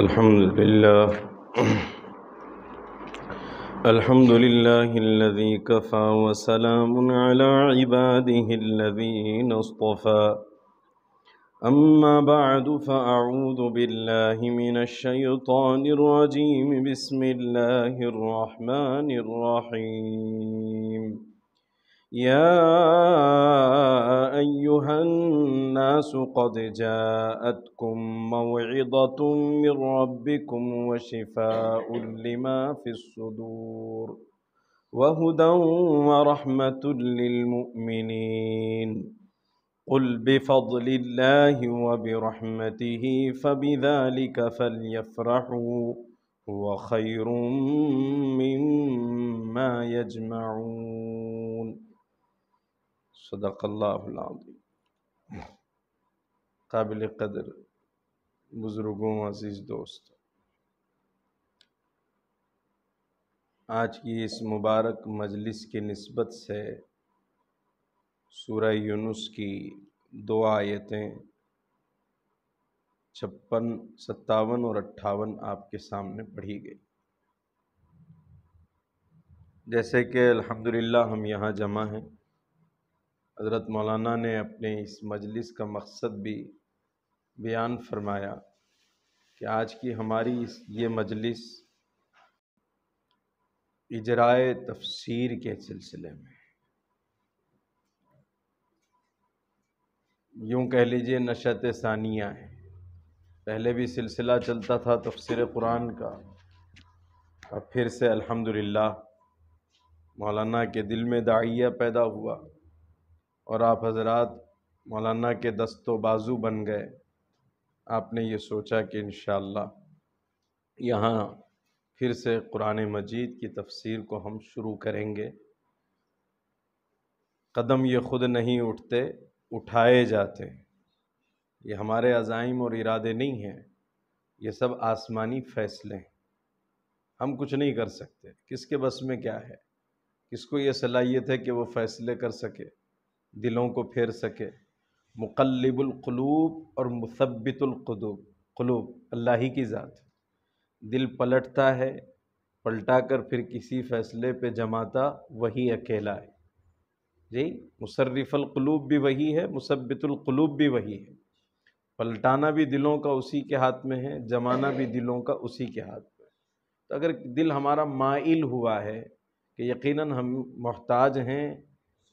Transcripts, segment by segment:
الحمد لله الحمد لله الذي كفى وسلام على عباده الذين اصطفى أما بعد فأعوذ بالله من الشيطان الرجيم بسم الله الرحمن الرحيم يا أيها الناس قد جاءتكم موعظة من ربكم وشفاء لما في الصدور وهدى ورحمة للمؤمنين قل بفضل الله وبرحمته فبذلك فليفرحوا هو خير مما يجمعون सदक़ल्लाम काबिल कदर बुज़ुर्गों अज़ीज़ दोस्त आज की इस मुबारक मजलिस के नस्बत से सूर्य यूनुस की दो आयतें छप्पन सत्तावन और अट्ठावन आपके सामने पढ़ी गई जैसे कि अल्हम्दुलिल्लाह हम यहाँ जमा हैं हज़रत मौलाना ने अपने इस मजलिस का मकसद भी बयान फरमाया कि आज की हमारी इस ये मजलिस इजराए तफसीर के सिलसिले में यूँ कह लीजिए नशत सानिया है पहले भी सिलसिला चलता था तफसर कुरान का और फिर से अल्हम्दुलिल्लाह मौलाना के दिल में दाइया पैदा हुआ और आप हजरात मौलाना के दस्तो बाजू बन गए आपने ये सोचा कि इन यहाँ फिर से कुरान मजीद की तफसीर को हम शुरू करेंगे कदम ये ख़ुद नहीं उठते उठाए जाते ये हमारे अज़ाइम और इरादे नहीं हैं ये सब आसमानी फ़ैसले हैं हम कुछ नहीं कर सकते किसके बस में क्या है किसको ये सलाहियत है कि वो फ़ैसले कर सके दिलों को फेर सके मुकलबुलकलूब और मुसब्बितुलकदूब कलूब अल्लाह ही की ज़ात दिल पलटता है पलटा कर फिर किसी फ़ैसले पे जमाता वही अकेला है जी मुसरफ़लकलूब भी वही है मुसब्बितुलकलूब भी वही है पलटाना भी दिलों का उसी के हाथ में है जमाना भी दिलों का उसी के हाथ में तो अगर दिल हमारा माइल हुआ है कि यकीनन हम मोहताज हैं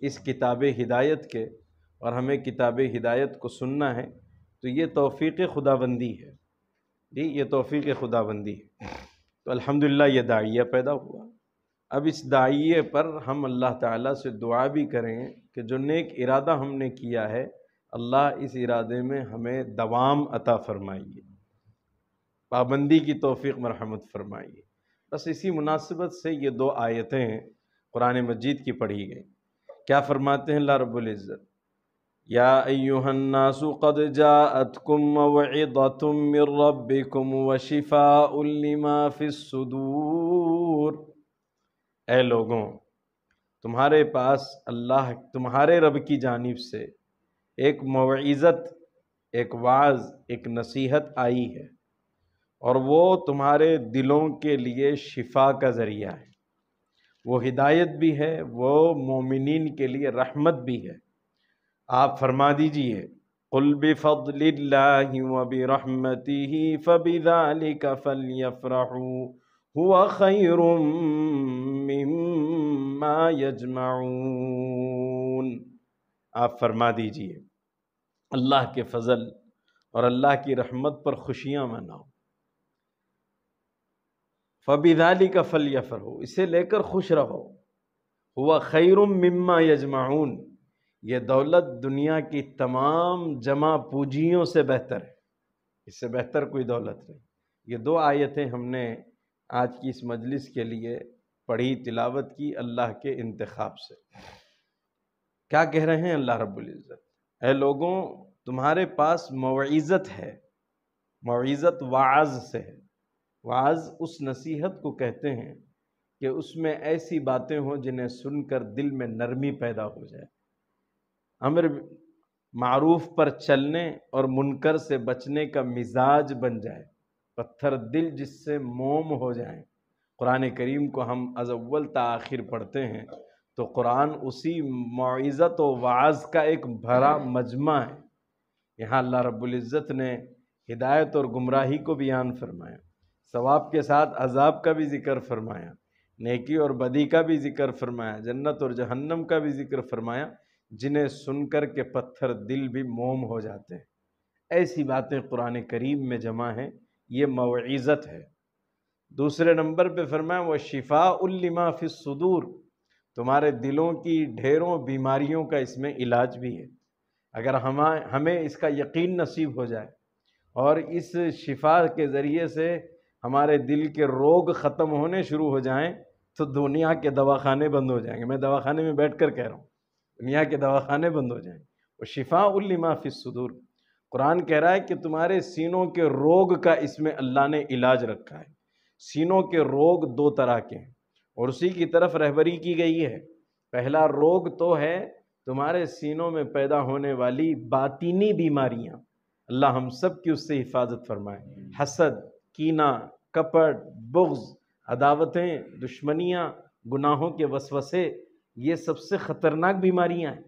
इस किताब हिदायत के और हमें किताब हिदायत को सुनना है तो ये तोफ़ी खुदाबंदी है जी ये तोफ़ी खुदाबंदी है तो अल्हम्दुलिल्लाह ये दाइया पैदा हुआ अब इस दाइये पर हम अल्लाह ताला से दुआ भी करें कि जो नेक इरादा हमने किया है अल्लाह इस इरादे में हमें दवाम अता फ़रमाइए पाबंदी की तोफ़ी मरहमत फ़रमाइए बस इसी मुनासिबत से ये दो आयतें कुरान मजीद की पढ़ी गई क्या फरमाते हैं लारबुल्ज़त या अयुहन्नासु कद जातकुम वतुम व शिफा उल्लिमा फ़िसूर ए लोगों तुम्हारे पास अल्लाह तुम्हारे रब की जानिब से एक मवज़त एक वाज एक नसीहत आई है और वो तुम्हारे दिलों के लिए शिफा का ज़रिया है वो हिदायत भी है वो मोमिन के लिए रहमत भी है आप फरमा दीजिए कुलब फ़बिदाली का फल हुआ खैरुम्मा आप फरमा दीजिए अल्लाह के फजल और अल्लाह की रहमत पर खुशियाँ मनाओ फ़बिदाली का फल या हो इसे लेकर खुश रहो हुआ खैर मिम्मा यजमाउन ये दौलत दुनिया की तमाम जमा पूजियों से बेहतर है इससे बेहतर कोई दौलत नहीं ये दो आयतें हमने आज की इस मजलिस के लिए पढ़ी तिलावत की अल्लाह के इंतखब से क्या कह रहे हैं अल्लाह रब्ज़त ए लोगों तुम्हारे पास मवीज़त है मवीज़त वाज से है वाज उस नसीहत को कहते हैं कि उसमें ऐसी बातें हों जिन्हें सुनकर दिल में नरमी पैदा हो जाए अमर मरूफ पर चलने और मुनकर से बचने का मिजाज बन जाए पत्थर दिल जिससे मोम हो जाए कुरान करीम को हम अजवल तखिर पढ़ते हैं तो कुरान उसी मुआज़त व वाज का एक भरा मजमा है यहाँ अल्लाह रब्ज़त ने हिदायत और गुमराही को बयान फरमाया सवाब के साथ अजाब का भी जिक्र फरमाया नेकी और बदी का भी जिक्र फरमाया जन्नत और जहन्नम का भी जिक्र फरमाया जिन्हें सुनकर के पत्थर दिल भी मोम हो जाते हैं ऐसी बातें कुरान करीम में जमा हैं ये मवीज़त है दूसरे नंबर पे फरमाया वह शिफा उल्लिमा फ़िसूर तुम्हारे दिलों की ढेरों बीमारियों का इसमें इलाज भी है अगर हम हमें इसका यकीन नसीब हो जाए और इस शिफा के ज़रिए से हमारे दिल के रोग ख़त्म होने शुरू हो जाएं तो दुनिया के दवाखाने बंद हो जाएंगे मैं दवाखाने में बैठ कर कह रहा हूँ दुनिया के दवाखाने बंद हो जाएँ और शिफा उल्लिमा सदूर कुरान कह रहा है कि तुम्हारे सीनों के रोग का इसमें अल्लाह ने इलाज रखा है सीनों के रोग दो तरह के हैं और उसी की तरफ रहबरी की गई है पहला रोग तो है तुम्हारे सीनों में पैदा होने वाली बातिनी बीमारियाँ अल्लाह हम सब की उससे हिफाजत फरमाए हसद कीना कपट बुग्ज़ अदावतें दुश्मनियाँ गुनाहों के वसवसे ये सबसे ख़तरनाक बीमारियाँ हैं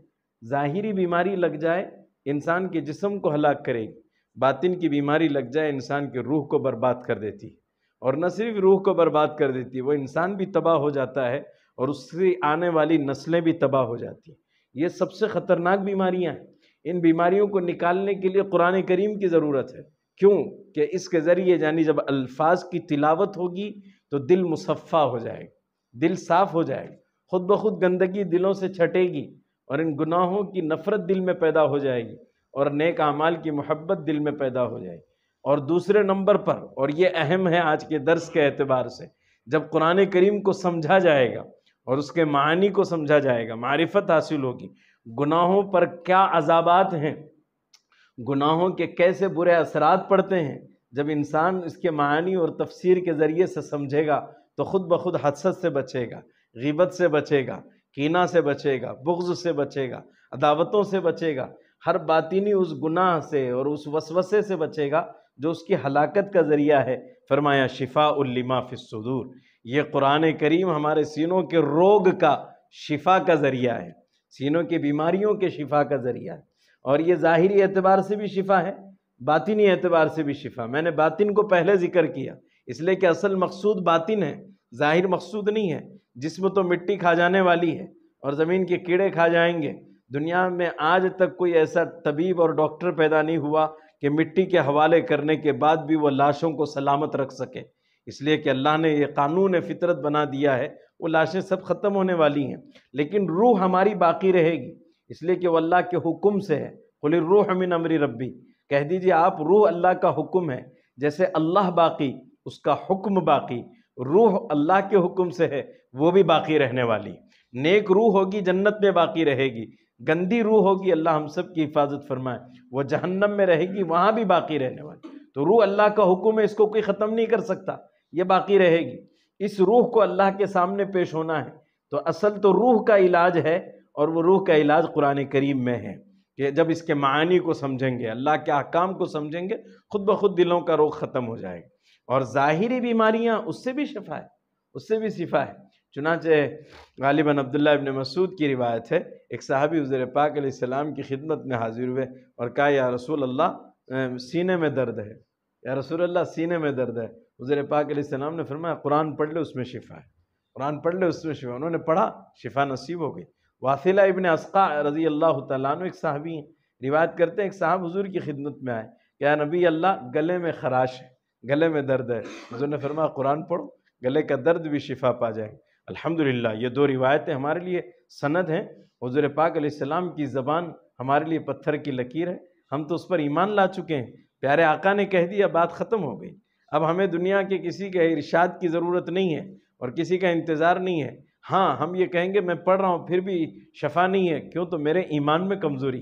ज़ाहिरी बीमारी लग जाए इंसान के जिसम को हलाक करेगी बातिन की बीमारी लग जाए इंसान की रूह को बर्बाद कर देती और न सिर्फ रूह को बर्बाद कर देती वो इंसान भी तबाह हो जाता है और उससे आने वाली नस्लें भी तबाह हो जाती ये सबसे ख़तरनाक बीमारियाँ हैं इन बीमारियों को निकालने के लिए कुरान करीम की ज़रूरत है क्यों कि इसके ज़रिए यानी जब अल्फाज की तिलावत होगी तो दिल मुसफ़ा हो जाएगा दिल साफ़ हो जाएगा खुद ब खुद गंदगी दिलों से छटेगी और इन गुनाहों की नफ़रत दिल में पैदा हो जाएगी और नेक अमाल की मोहब्बत दिल में पैदा हो जाएगी और दूसरे नंबर पर और ये अहम है आज के दर्स के अतबार से जब कुरान करीम को समझा जाएगा और उसके मानी को समझा जाएगा मारिफत हासिल होगी गुनाहों पर क्या अजाबात हैं गुनाहों के कैसे बुरे असरात पड़ते हैं जब इंसान इसके मानी और तफसीर के ज़रिए से समझेगा तो ख़ुद ब खुद हदसत से बचेगा गिबत से बचेगा कीना से बचेगा बुग्ज से बचेगा अदावतों से बचेगा हर बातिनी उस गुनाह से और उस वसवसे से बचेगा जो उसकी हलाकत का ज़रिया है फरमाया शिफा उल्लिमा फ़िसूर ये कुरान करीम हमारे सीनों के रोग का शिफा का ज़रिया है सीनों की बीमारियों के शिफा का ज़रिया है और ये ज़ाहरी एतबार से भी शिफा है बातिनी एतबार से भी शिफा मैंने बातिन को पहले ज़िक्र किया इसलिए कि असल मकसूद बातिन है ज़ाहिर मकसूद नहीं है जिसम तो मिट्टी खा जाने वाली है और ज़मीन के कीड़े खा जाएंगे दुनिया में आज तक कोई ऐसा तबीब और डॉक्टर पैदा नहीं हुआ कि मिट्टी के हवाले करने के बाद भी वो लाशों को सलामत रख सके इसलिए कि अल्लाह ने ये कानून फितरत बना दिया है वो लाशें सब ख़त्म होने वाली हैं लेकिन रूह हमारी बाकी रहेगी इसलिए कि अल्लाह के हुक्म से है खुल रूह मिन अमरी रब्बी कह दीजिए आप रूह अल्लाह का हुक्म है जैसे अल्लाह बाकी उसका हुक्म बाकी रूह अल्लाह के हुक्म से है वो भी बाकी रहने वाली नेक रूह होगी जन्नत में बाकी रहेगी गंदी रूह होगी अल्लाह हम सब की हिफाजत फरमाए वह जहन्नम में रहेगी वहाँ भी बाकी रहने वाली तो रूह अल्लाह का हुक्म है इसको कोई ख़त्म नहीं कर सकता ये बाकी रहेगी इस रूह को अल्लाह के सामने पेश होना है तो असल तो रूह का इलाज है और वो रूह का इलाज कुरान करीम में है कि जब इसके मानी को समझेंगे अल्लाह के अहकाम को समझेंगे खुद ब खुद दिलों का रोग ख़त्म हो जाएगा और ज़ाहरी बीमारियाँ उससे भी शफा है उससे भी शिफा है चुनाचे गालिबा अब्दुल्ला इबन मसूद की रिवायत है एक साहबी हज़र पाक सलाम की खिदमत में हाजिर हुए और कहा या रसूल अल्लाह सीने में दर्द है या रसूल अल्लाह सीने में दर्द है हज़र पाक सलाम ने फरमाया कुरान पढ़ लो उसमें शिफा है कुरान पढ़ ले उसमें शिफा उन्होंने पढ़ा शिफा नसीब हो गई वासिला इबन असका रज़ी अल्लाह तु एक साहबी हैं रिवायत करते हैं एक साहब हजूर की खिदमत में आए क्या नबी अल्लाह गले में खराश है गले में दर्द है हजूर ने फरमा कुरान पढ़ो गले का दर्द भी शिफा पा जाए अल्हम्दुलिल्लाह ये दो रिवायतें हमारे लिए सनद हैं हजूर पाक सलाम की ज़बान हमारे लिए पत्थर की लकीर है हम तो उस पर ईमान ला चुके हैं प्यारे आका ने कह दिया बात ख़त्म हो गई अब हमें दुनिया के किसी के इरशाद की ज़रूरत नहीं है और किसी का इंतज़ार नहीं है हाँ हम ये कहेंगे मैं पढ़ रहा हूँ फिर भी शफा नहीं है क्यों तो मेरे ईमान में कमज़ोरी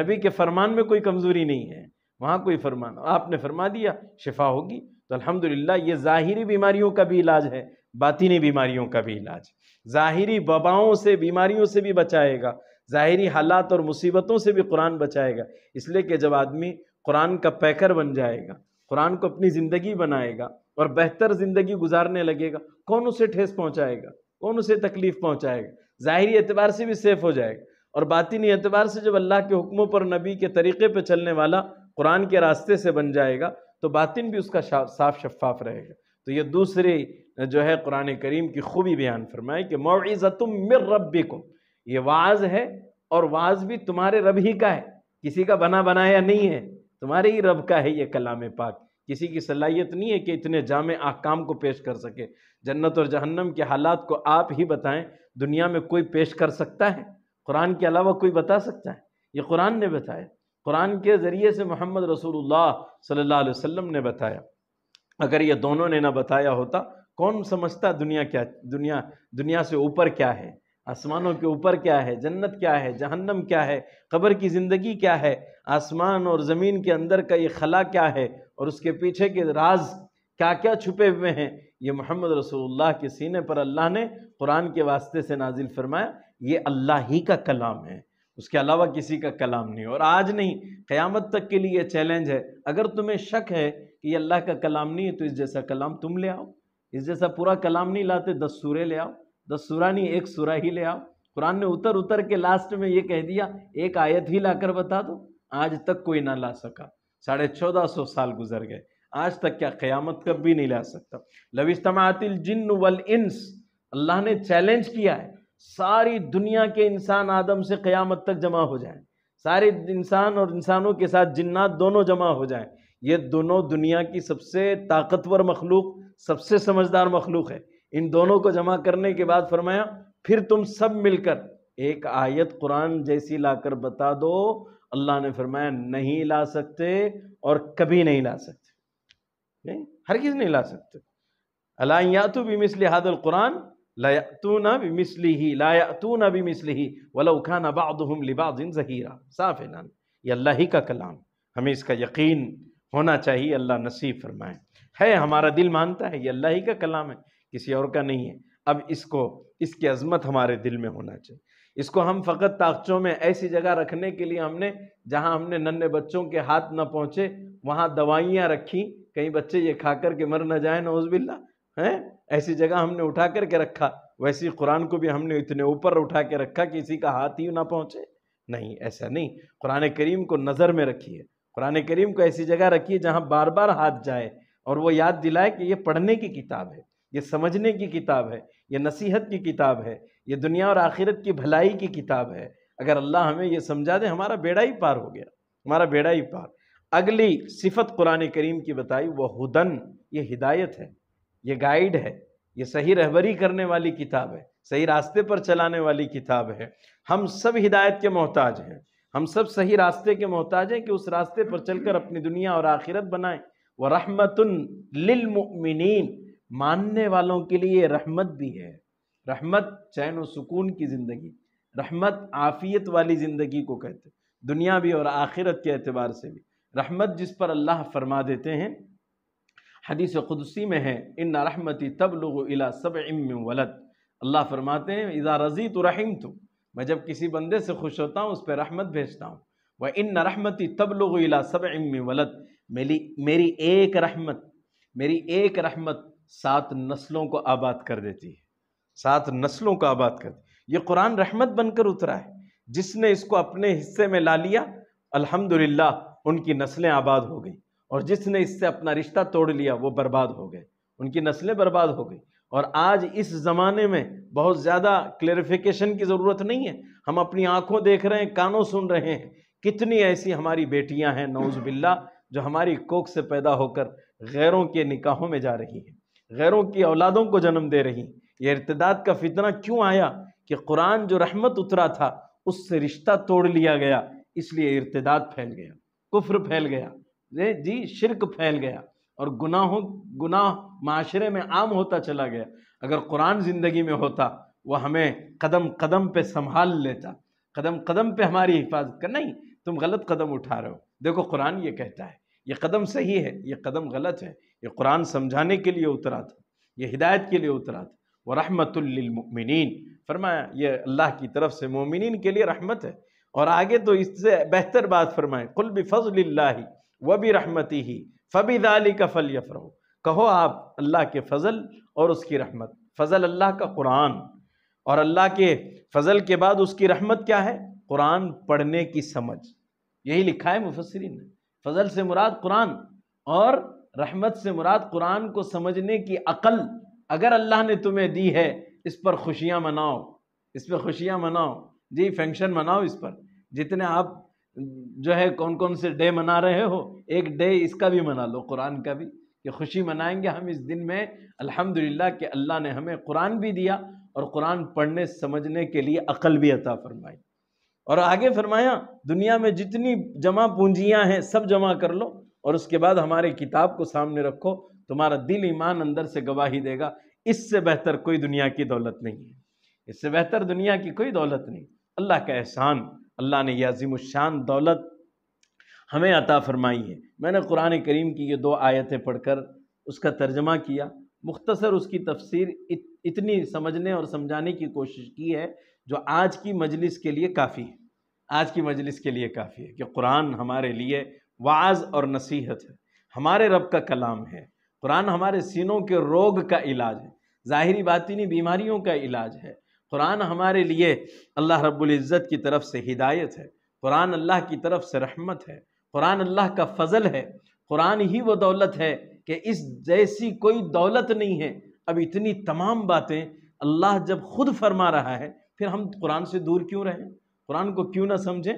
नबी के फरमान में कोई कमज़ोरी नहीं है वहाँ कोई फरमान आपने फरमा दिया शफा होगी तो अल्हम्दुलिल्लाह ये ज़ाहिरी बीमारियों का भी इलाज है बातिनी बीमारियों का भी इलाज ज़ाहरी वबाओं से बीमारियों से भी बचाएगा ज़ाहरी हालात और मुसीबतों से भी कुरान बचाएगा इसलिए कि जब आदमी कुरान का पैकर बन जाएगा कुरान को अपनी ज़िंदगी बनाएगा और बेहतर ज़िंदगी गुजारने लगेगा कौन उसे ठेस पहुँचाएगा कौन उसे तकलीफ पहुंचाएगा ज़ाहरी एतबार से भी सेफ हो जाएगा और बातिनी एतबार से जब अल्लाह के हुक्मों पर नबी के तरीक़े पर चलने वाला कुरान के रास्ते से बन जाएगा तो बातिन भी उसका साफ शफाफ रहेगा तो ये दूसरी जो है कुरान करीम की खूबी बयान फरमाए कि मौज़तुम मिर को ये वाज है और वाज भी तुम्हारे रब ही का है किसी का बना बनाया नहीं है तुम्हारे ही रब का है ये कलाम पाक किसी की सलाहियत नहीं है कि इतने जाम अहकाम को पेश कर सके जन्नत और जहन्नम के हालात को आप ही बताएं दुनिया में कोई पेश कर सकता है कुरान के अलावा कोई बता सकता है ये कुरान ने बताया कुरान के ज़रिए से मोहम्मद रसूल सल्ला वम ने बताया अगर ये दोनों ने ना बताया होता कौन समझता दुनिया क्या दुनिया दुनिया से ऊपर क्या है आसमानों के ऊपर क्या है जन्नत क्या है जहन्नम क्या है कब्र की ज़िंदगी क्या है आसमान और ज़मीन के अंदर का ये खला क्या है और उसके पीछे के राज क्या क्या छुपे हुए हैं ये मोहम्मद रसोल्ला के सीने पर अल्लाह ने कुरान के वास्ते से नाजिल फरमाया ये अल्लाह ही का कलाम है उसके अलावा किसी का कलाम नहीं और आज नहीं क़यामत तक के लिए चैलेंज है अगर तुम्हें शक है कि ये अल्लाह का कलाम नहीं है तो इस जैसा कलाम तुम ले आओ इस जैसा पूरा कलाम नहीं लाते दस सूरे ले आओ दस सूरा नहीं एक सूरा ही ले आओ कुरान ने उतर उतर के लास्ट में ये कह दिया एक आयत ही लाकर बता दो आज तक कोई ना ला सका साढ़े चौदह सौ साल गुजर गए आज तक क्या क़यामत कब भी नहीं ला सकता लविस्तमातिल जिन वल इंस अल्लाह ने चैलेंज किया है सारी दुनिया के इंसान आदम से क़यामत तक जमा हो जाए सारे इंसान और इंसानों के साथ जिन्नात दोनों जमा हो जाए ये दोनों दुनिया की सबसे ताकतवर मखलूक सबसे समझदार मखलूक है इन दोनों को जमा करने के बाद फरमाया फिर तुम सब मिलकर एक आयत कुरान जैसी लाकर बता दो अल्लाह ने फरमाया नहीं ला सकते और कभी नहीं ला सकते नहीं हर किस नहीं ला सकते अला यातु भी मिसली हादल कुरान ना ही लायातू ना ही वला उखाना जहीरा साफ है ये अल्लाह ही का कलाम हमें इसका यकीन होना चाहिए अल्लाह नसीब फरमाए है हमारा दिल मानता है ये अल्लाह ही का कलाम है किसी और का नहीं है अब इसको इसकी अजमत हमारे दिल में होना चाहिए इसको हम फ़कत ताकचों में ऐसी जगह रखने के लिए हमने जहां हमने नन्हे बच्चों के हाथ न पहुंचे वहां दवाइयां रखी कहीं बच्चे ये खा कर के मर न जाए उजबिल्ला हैं ऐसी जगह हमने उठा करके रखा वैसे कुरान को भी हमने इतने ऊपर उठा के रखा कि किसी का हाथ ही ना पहुंचे नहीं ऐसा नहीं कुरान करीम को नज़र में रखिए कुरान करीम को ऐसी जगह रखिए जहाँ बार बार हाथ जाए और वो याद दिलाए कि ये पढ़ने की किताब है ये समझने की किताब है ये नसीहत की किताब है ये दुनिया और आखिरत की भलाई की किताब है अगर अल्लाह हमें ये समझा दे हमारा बेड़ा ही पार हो गया हमारा बेड़ा ही पार अगली सिफत कुरान करीम की बताई वह हुदन ये हिदायत है ये गाइड है ये सही रहबरी करने वाली किताब है सही रास्ते पर चलाने वाली किताब है हम सब हिदायत के मोहताज हैं हम सब सही रास्ते के मोहताज हैं कि उस रास्ते पर चलकर अपनी दुनिया और आखिरत बनाएं व रहमतन लिलमिन मानने वालों के लिए रहमत भी है रहमत चैन और सुकून की ज़िंदगी रहमत आफ़ियत वाली ज़िंदगी को कहते दुनिया भी और आखिरत के अतबार से भी रहमत जिस पर अल्लाह फरमा देते हैं हदीस खुदसी में है इन रहमती तब लोग सब इम वलत अल्लाह फरमाते हैं इज़ा रज़ी तो रहीम तो मैं जब किसी बंदे से खुश होता हूँ उस पर रहमत भेजता हूँ वह इन रहमती तब लोग अला सब इम वलत मेरी मेरी एक रहमत मेरी एक रहमत सात नस्लों को आबाद कर देती है सात नस्लों को आबाद कर ये कुरान रहमत बनकर उतरा है जिसने इसको अपने हिस्से में ला लिया अल्हम्दुलिल्लाह उनकी नस्लें आबाद हो गई और जिसने इससे अपना रिश्ता तोड़ लिया वो बर्बाद हो गए उनकी नस्लें बर्बाद हो गई और आज इस ज़माने में बहुत ज़्यादा क्लेरिफिकेशन की ज़रूरत नहीं है हम अपनी आँखों देख रहे हैं कानों सुन रहे हैं कितनी ऐसी हमारी बेटियाँ हैं नौज बिल्ला जो हमारी कोख से पैदा होकर गैरों के निकाहों में जा रही हैं गैरों की औलादों को जन्म दे रही ये इरतदाद का फितना क्यों आया कि कुरान जो रहमत उतरा था उससे रिश्ता तोड़ लिया गया इसलिए इरतदाद फैल गया कुफ्र फैल गया जी शिरक फैल गया और गुनाहों गुनाह माशरे में आम होता चला गया अगर कुरान ज़िंदगी में होता वह हमें कदम कदम पे संभाल लेता कदम कदम पे हमारी हिफाजत कर नहीं तुम गलत कदम उठा रहे हो देखो कुरान ये कहता है ये कदम सही है ये कदम गलत है ये कुरान समझाने के लिए उतरा था ये हिदायत के लिए उतरा था व रहमतमिन फरमाया ये अल्लाह की तरफ से मोमिन के लिए रहमत है और आगे तो इससे बेहतर बात फरमाएँ कुल भी फजल्ला व भी रहमती ही फ़बीदाली का फल यफरो कहो आप अल्लाह के फजल और उसकी रहमत फजल अल्लाह का कुरान और अल्लाह के फजल के बाद उसकी रहमत क्या है कुरान पढ़ने की समझ यही लिखा है मुफसरीन ने फजल से मुराद कुरान और रहमत से मुराद कुरान को समझने की अकल अगर अल्लाह ने तुम्हें दी है इस पर खुशियाँ मनाओ इस पर खुशियाँ मनाओ जी फंक्शन मनाओ इस पर जितने आप जो है कौन कौन से डे मना रहे हो एक डे इसका भी मना लो कुरान का भी कि खुशी मनाएंगे हम इस दिन में अल्हम्दुलिल्लाह कि अल्लाह ने हमें कुरान भी दिया और कुरान पढ़ने समझने के लिए अकल भी अता फरमाई और आगे फरमाया दुनिया में जितनी जमा पूंजियां हैं सब जमा कर लो और उसके बाद हमारे किताब को सामने रखो तुम्हारा दिल ईमान अंदर से गवाही देगा इससे बेहतर कोई दुनिया की दौलत नहीं है इससे बेहतर दुनिया की कोई दौलत नहीं अल्लाह का एहसान अल्लाह ने यह शान दौलत हमें अता फरमाई है मैंने कुरान करीम की ये दो आयतें पढ़कर उसका तर्जमा किया मुख्तसर उसकी तफसीर इत, इतनी समझने और समझाने की कोशिश की है जो आज की मजलिस के लिए काफ़ी है आज की मजलिस के लिए काफ़ी है कि कुरान हमारे लिए वाज और नसीहत है हमारे रब का कलाम है कुरान हमारे सीनों के रोग का इलाज है ज़ाहरी बातिनी बीमारियों का इलाज है कुरान हमारे लिए अल्लाह रब्ज़त की तरफ से हिदायत है कुरान अल्लाह की तरफ से रहमत है कुरान अल्लाह का फजल है कुरान ही वो दौलत है कि इस जैसी कोई दौलत नहीं है अब इतनी तमाम बातें अल्लाह जब खुद फरमा रहा है फिर हम कुरान से दूर क्यों रहें कुरान को क्यों ना समझें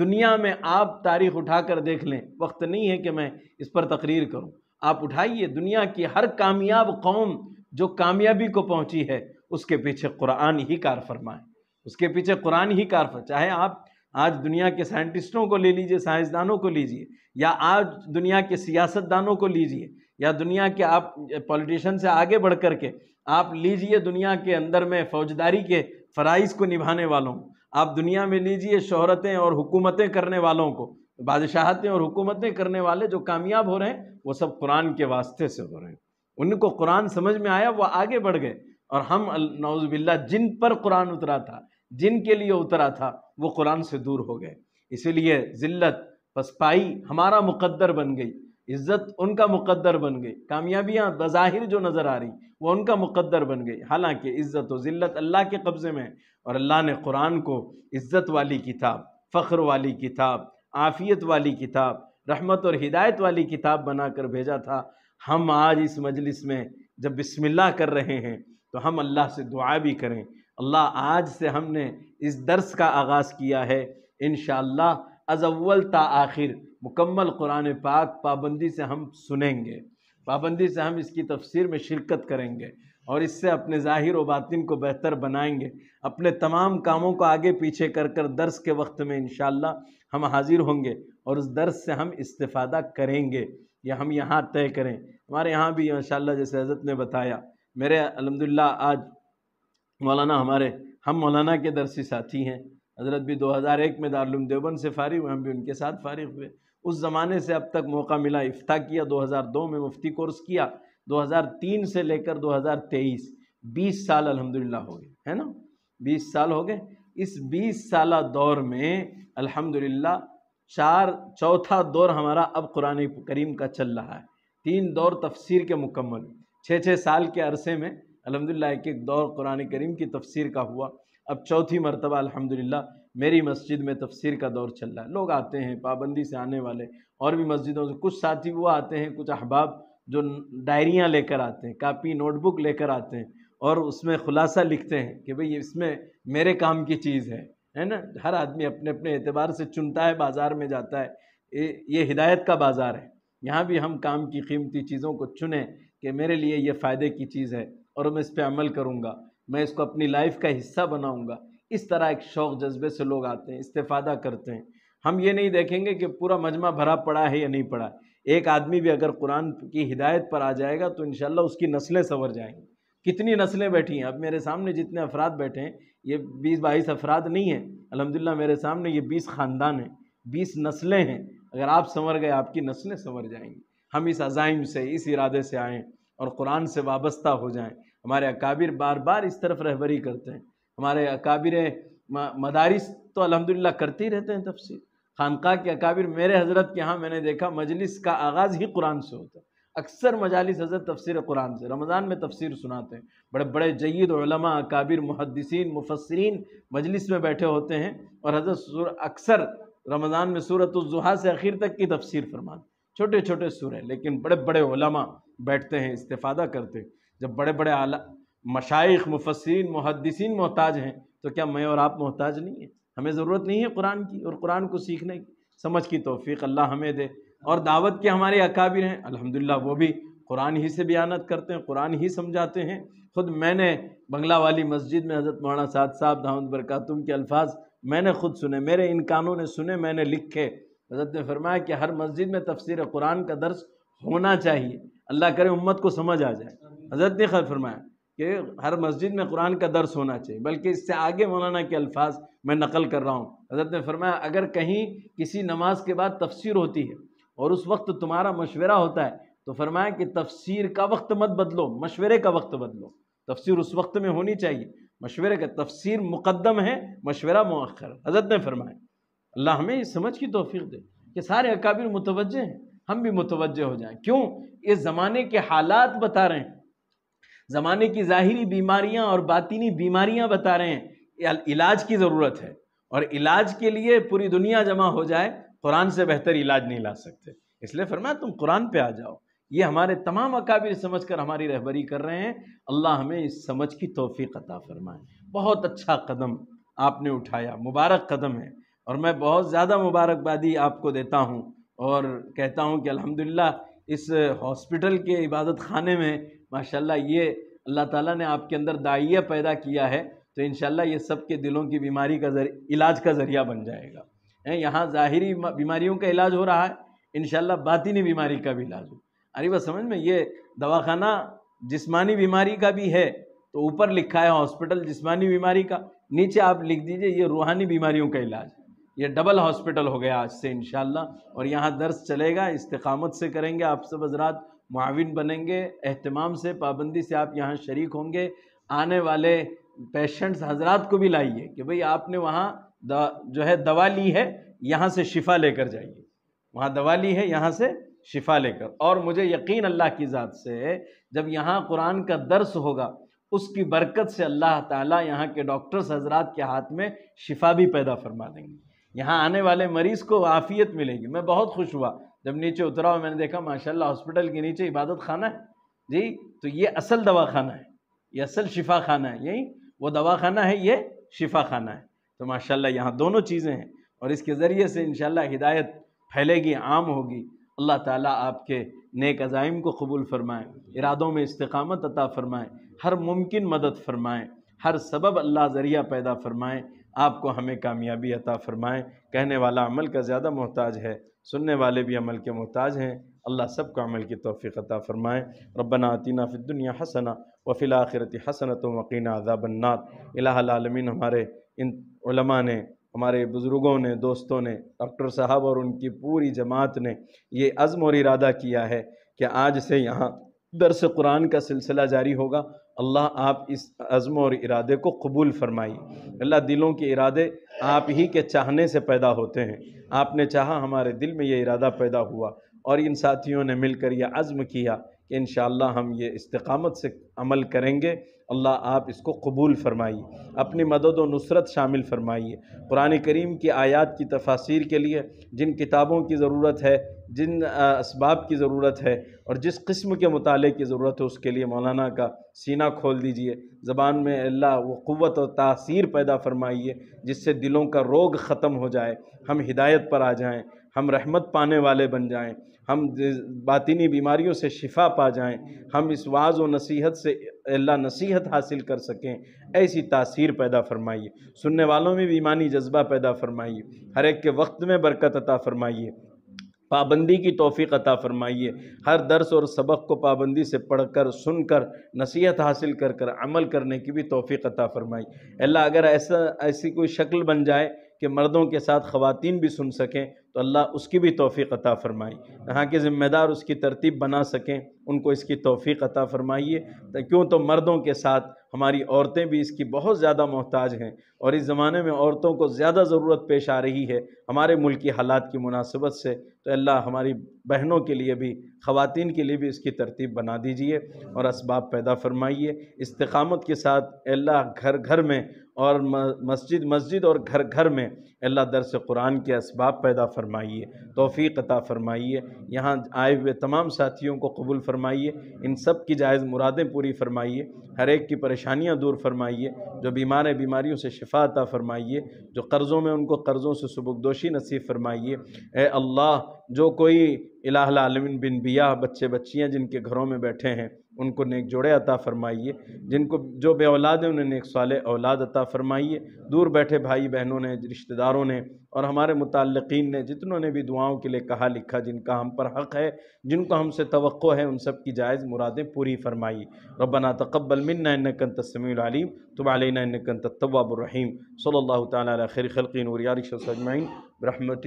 दुनिया में आप तारीख उठा कर देख लें वक्त नहीं है कि मैं इस पर तकरीर करूं आप उठाइए दुनिया की हर कामयाब कौम जो कामयाबी को पहुंची है उसके पीछे कुरान ही कार फरमाए उसके पीछे कुरान ही कार चाहे आप आज दुनिया के साइंटिस्टों को ले लीजिए साइंसदानों को लीजिए या आज दुनिया के सियासतदानों को लीजिए या दुनिया के आप पॉलिटिशन से आगे बढ़ कर के आप लीजिए दुनिया के अंदर में फौजदारी के फ़राइज़ को निभाने वालों को आप दुनिया में लीजिए शहरतें और हुकूमतें करने वालों को बादशाहतें और हुकूमतें करने वाले जो कामयाब हो रहे हैं वो सब कुरान के वास्ते से हो रहे हैं उनको कुरान समझ में आया वो आगे बढ़ गए और हम नौजबिल्ला जिन पर कुरान उतरा था जिन के लिए उतरा था वो कुरान से दूर हो गए इसीलिए ज़िल्लत पसपाई हमारा मुकद्दर बन गई इज्जत उनका मुकद्दर बन गई कामयाबियाँ बज़ाहिर जो नज़र आ रही वो उनका मुकद्दर बन गई हालांकि इज़्ज़त व ज़िल्लत अल्लाह के कब्ज़े में और अल्लाह ने कुरान को इज़्ज़त वाली किताब फ़ख्र वाली किताब आफ़ियत वाली किताब रहमत और हिदायत वाली किताब बना कर भेजा था हम आज इस मजलिस में जब बिस्मिल्लाह कर रहे हैं तो हम अल्लाह से दुआ भी करें अल्लाह आज से हमने इस दर्स का आगाज़ किया है इन अजवल ता आखिर मुकम्मल कुरान पाक पाबंदी से हम सुनेंगे पाबंदी से हम इसकी तफसीर में शिरकत करेंगे और इससे अपने ज़ाहिर व बातिन को बेहतर बनाएंगे अपने तमाम कामों को आगे पीछे कर कर दर्स के वक्त में इन हम हाजिर होंगे और उस दर्स से हम इस्ता करेंगे या हम यहाँ तय करें हमारे यहाँ भी इन जैसे हजरत ने बताया मेरे अलहमदिल्ला आज मौलाना हमारे हम मौलाना के दरसी साथी हैं हज़रत भी 2001 में दारुल देवबन से फारिग हुए हम भी उनके साथ फारिग हुए उस ज़माने से अब तक मौका मिला इफ्ता किया 2002 में मुफ्ती कोर्स किया 2003 से लेकर 2023 20 साल अल्हम्दुलिल्लाह हो गए है ना 20 साल हो गए इस 20 साल दौर में अल्हम्दुलिल्लाह चार चौथा दौर हमारा अब कुरान करीम का चल रहा है तीन दौर तफसीर के मुकम्मल छः छः साल के अरसे में अलहमदिल्ला एक एक दौर कुरान करीम की तफसीर का हुआ अब चौथी मरतबा अलहमदिल्ला मेरी मस्जिद में तफसीर का दौर चल रहा है लोग आते हैं पाबंदी से आने वाले और भी मस्जिदों से कुछ साथी वो आते हैं कुछ अहबाब जो डायरियाँ लेकर आते हैं कापी नोटबुक लेकर आते हैं और उसमें खुलासा लिखते हैं कि भाई इसमें मेरे काम की चीज़ है है ना हर आदमी अपने अपने एतबार से चुनता है बाज़ार में जाता है ये हिदायत का बाज़ार है यहाँ भी हम काम की कीमती चीज़ों को चुनें कि मेरे लिए ये फ़ायदे की चीज़ है और मैं इस पर अमल करूँगा मैं इसको अपनी लाइफ का हिस्सा बनाऊँगा इस तरह एक शौक़ जज्बे से लोग आते हैं इस्तेफादा करते हैं हम ये नहीं देखेंगे कि पूरा मजमा भरा पड़ा है या नहीं पड़ा एक आदमी भी अगर कुरान की हिदायत पर आ जाएगा तो इन उसकी नस्लें संवर जाएंगी कितनी नस्लें बैठी हैं अब मेरे सामने जितने अफराद बैठे हैं ये बीस बाईस अफराद नहीं हैं अलहमदिल्ला मेरे सामने ये बीस ख़ानदान हैं बीस नस्लें हैं अगर आप संवर गए आपकी नस्लें संवर जाएंगी हम इस अज़ाइम से इस इरादे से आएँ और कुरान से वाबस्ता हो जाएँ हमारे अकाबिर बार बार इस तरफ रहबरी करते हैं हमारे अकाबिर मदारिस तो अलहमदिल्ला करते ही रहते हैं तफसीर खानका के अकाबिर मेरे हजरत के यहाँ मैंने देखा मजलिस का आगाज़ ही कुरान से होता है अक्सर मजालिस हजरत तफसर कुरान से रमज़ान में तफसर सुनाते हैं बड़े बड़े जयद अकाबिर मुहदसिन मुफसरीन मजलिस में बैठे होते हैं और हजरत अक्सर रमज़ान में सूरत जुहा से आखिर तक की तफसर फरमाते छोटे छोटे सुर हैं लेकिन बड़े बड़े बैठते हैं इस्तादा करते हैं जब बड़े बड़े आला मशाइ मुफसिन मुहदसिन मोहताज हैं तो क्या मैं और आप मोहताज नहीं हैं हमें ज़रूरत नहीं है कुरान की और कुरान को सीखने की समझ की तोफ़ी अल्लाह हमें दे और दावत के हमारे अकाबिर हैं अल्हम्दुलिल्लाह वो भी कुरान ही से बयानत करते हैं कुरान ही समझाते हैं ख़ुद मैंने बंगला वाली मस्जिद में हज़रत मौलाना साद साहब दाऊद बरकातुम के अल्फाज मैंने ख़ुद सुने मेरे इन कानों ने सुने मैंने लिखे हज़रत ने फरमाया कि हर मस्जिद में तफसर कुरान का दर्स होना चाहिए अल्लाह करे उम्मत को समझ आ जाए हज़रत ने खैर फरमाया कि हर मस्जिद में कुरान का दर्स होना चाहिए बल्कि इससे आगे मौलाना के अल्फाज मैं नकल कर रहा हूँ हज़रत ने फरमाया अगर कहीं किसी नमाज के बाद तफसीर होती है और उस वक्त तुम्हारा मशवरा होता है तो फरमाया कि तफसीर का वक्त मत बदलो मशवरे का वक्त बदलो तफसीर उस वक्त में होनी चाहिए मशवरे का तफसीर मुकदम है मशवरा मौखर हज़रत ने फरमाया अल्लाह हमें इस समझ की तोफ़ी दे कि सारे अकाबिर मुतवजह हैं हम भी मुतवजह हो जाएं क्यों ये ज़माने के हालात बता रहे हैं ज़माने की ज़ाहरी बीमारियां और बातिनी बीमारियां बता रहे हैं इलाज की ज़रूरत है और इलाज के लिए पूरी दुनिया जमा हो जाए कुरान से बेहतर इलाज नहीं ला सकते इसलिए फरमा तुम कुरान पे आ जाओ ये हमारे तमाम अकाबिर समझ कर हमारी रहबरी कर रहे हैं अल्लाह हमें इस समझ की तोफ़ी अता फरमाए बहुत अच्छा कदम आपने उठाया मुबारक कदम है और मैं बहुत ज़्यादा मुबारकबादी आपको देता हूँ और कहता हूँ कि अल्हम्दुलिल्लाह इस हॉस्पिटल के इबादत खाने में माशाल्लाह ये अल्लाह ताला ने आपके अंदर दाइया पैदा किया है तो इन ये सब के दिलों की बीमारी का इलाज का ज़रिया बन जाएगा है यहाँ ज़ाहरी बीमारियों का इलाज हो रहा है इन बातिनी बीमारी का भी इलाज हो अरे बस समझ में ये दवाखाना जिस्मानी बीमारी का भी है तो ऊपर लिखा है हॉस्पिटल जिस्मानी बीमारी का नीचे आप लिख दीजिए ये रूहानी बीमारियों का इलाज ये डबल हॉस्पिटल हो गया आज से इन और यहाँ दर्स चलेगा इस्तकामत से करेंगे आप सब हजरात माविन बनेंगे अहतमाम से पाबंदी से आप यहाँ शरीक होंगे आने वाले पेशेंट्स हजरात को भी लाइए कि भाई आपने वहाँ जो है दवा ली है यहाँ से शिफा लेकर जाइए वहाँ दवा ली है यहाँ से शिफा लेकर और मुझे यकीन अल्लाह की ज़ात से जब यहाँ कुरान का दर्स होगा उसकी बरकत से अल्लाह ताला यहाँ के डॉक्टर्स हजरात के हाथ में शिफा भी पैदा फरमा देंगे यहाँ आने वाले मरीज़ को आफियत मिलेगी मैं बहुत खुश हुआ जब नीचे उतरा हुआ मैंने देखा माशाल्लाह हॉस्पिटल के नीचे इबादत खाना है जी तो ये असल दवा खाना है ये असल शिफा खाना है यही वो दवा खाना है ये शिफा खाना है तो माशाल्लाह यहाँ दोनों चीज़ें हैं और इसके ज़रिए से इन हिदायत फैलेगी आम होगी अल्लाह ताला आपके नेक अज़ाइम को कबूल फरमाएँ इरादों में इस्तकामत अता फरमाए हर मुमकिन मदद फरमाएँ हर सबब अल्लाह ज़रिया पैदा फरमाएँ आपको हमें कामयाबी अता फ़रमाएँ कहने वाला अमल का ज़्यादा मोहताज है सुनने वाले भी अमल के मोहताज हैं अल्लाह सब का अमल की तोफ़ी अता फ़रमाएँ रबना आतिना फ़िदुनिया हसना वफिल आखिरत हसनत वकीना अजाबन्नात इलामीन हमारे इन ने हमारे बुज़ुर्गों ने दोस्तों ने डॉक्टर साहब और उनकी पूरी जमात ने ये अज़म और इरादा किया है कि आज से यहाँ दरस कुरान का सिलसिला जारी होगा अल्लाह आप इस अज़म और इरादे को कबूल फरमाइए अल्लाह दिलों के इरादे आप ही के चाहने से पैदा होते हैं आपने चाहा हमारे दिल में ये इरादा पैदा हुआ और इन साथियों ने मिलकर यह अज़म किया कि इन हम ये इस्तकामत से अमल करेंगे अल्लाह आप इसको कबूल फरमाइए अपनी मदद व नुसरत शामिल फरमाइए कुरान करीम की आयत की तफासिर के लिए जिन किताबों की ज़रूरत है जिन इसबाब की ज़रूरत है और जिस किस्म के मुताले की ज़रूरत है उसके लिए मौलाना का सीना खोल दीजिए ज़बान में अल्लाह वो क़वत और तासीर पैदा फरमाइए जिससे दिलों का रोग ख़त्म हो जाए हम हिदायत पर आ जाएँ हम रहमत पाने वाले बन जाएँ हम बातिनी बीमारियों से शिफा पा जाएं हम इस वाज व नसीहत से अल्लाह नसीहत हासिल कर सकें ऐसी तासीर पैदा फरमाइए सुनने वालों में भी ईमानी जज्बा पैदा फरमाइए हर एक के वक्त में बरकत अता फरमाइए पाबंदी की तोफ़ी अता फ़रमाइए हर दर्स और सबक को पाबंदी से पढ़ कर सुन कर नसीहत हासिल कर कर अमल करने की भी तोफ़ी अता फ़रमाइए अल्लाह अगर ऐसा ऐसी कोई शक्ल बन जाए कि मर्दों के साथ ख़वातीन भी सुन सकें तो अल्लाह उसकी भी तोफ़ी अता फ़रमाए यहाँ के ज़िम्मेदार उसकी तरतीब बना सकें उनको इसकी तोफ़ी अता फ़रमाइए तो क्यों तो मर्दों के साथ हमारी औरतें भी इसकी बहुत ज़्यादा मोहताज हैं और इस ज़माने में औरतों को ज़्यादा ज़रूरत पेश आ रही है हमारे मुल्क की हालात की मुनासिबत से तो अल्लाह हमारी बहनों के लिए भी ख़वान के लिए भी इसकी तरतीब बना दीजिए और इसबाब पैदा फ़रमाइए इस्तकामत के साथ अल्लाह घर घर में और मस्जिद मस्जिद और घर घर में अल्लाह दरस कुरान के इसबाब पैदा फ़रमाइए तोफ़ी अता फ़रमाइए यहाँ आए हुए तमाम साथियों को कबूल फ़रमाइए इन सब की जायज़ मुरादें पूरी फ़रमाइए हर एक की परेशानियाँ दूर फरमाइए जो बीमार है बीमारियों से शिफा अता फ़रमाइए जो कर्ज़ों में उनको कर्ज़ों से सबकदोशी नसीब फ़रमाइए ए अल्लाह जो कोई अलामिन बिन बिया बच्चे बच्चियाँ जिनके घरों में बैठे हैं उनको नेक जोड़े अता फ़रमाइए जिनको जो बे औलाद हैं उन्हें नेक साल औलाद अता फ़रमाइए दूर बैठे भाई बहनों ने रिश्तेदारों ने और हमारे मुतलकिन ने जितनों ने भी दुआओं के लिए कहा लिखा जिनका हम पर हक़ है जिनको हमसे तो है उन सब की जायज़ मुरादें पूरी फ़रमाई रबना तकबल मिन तस्मीम तुबालकन तवाबरहीम सल्ला तैर खलकिन और यारिश सजमैन रहमत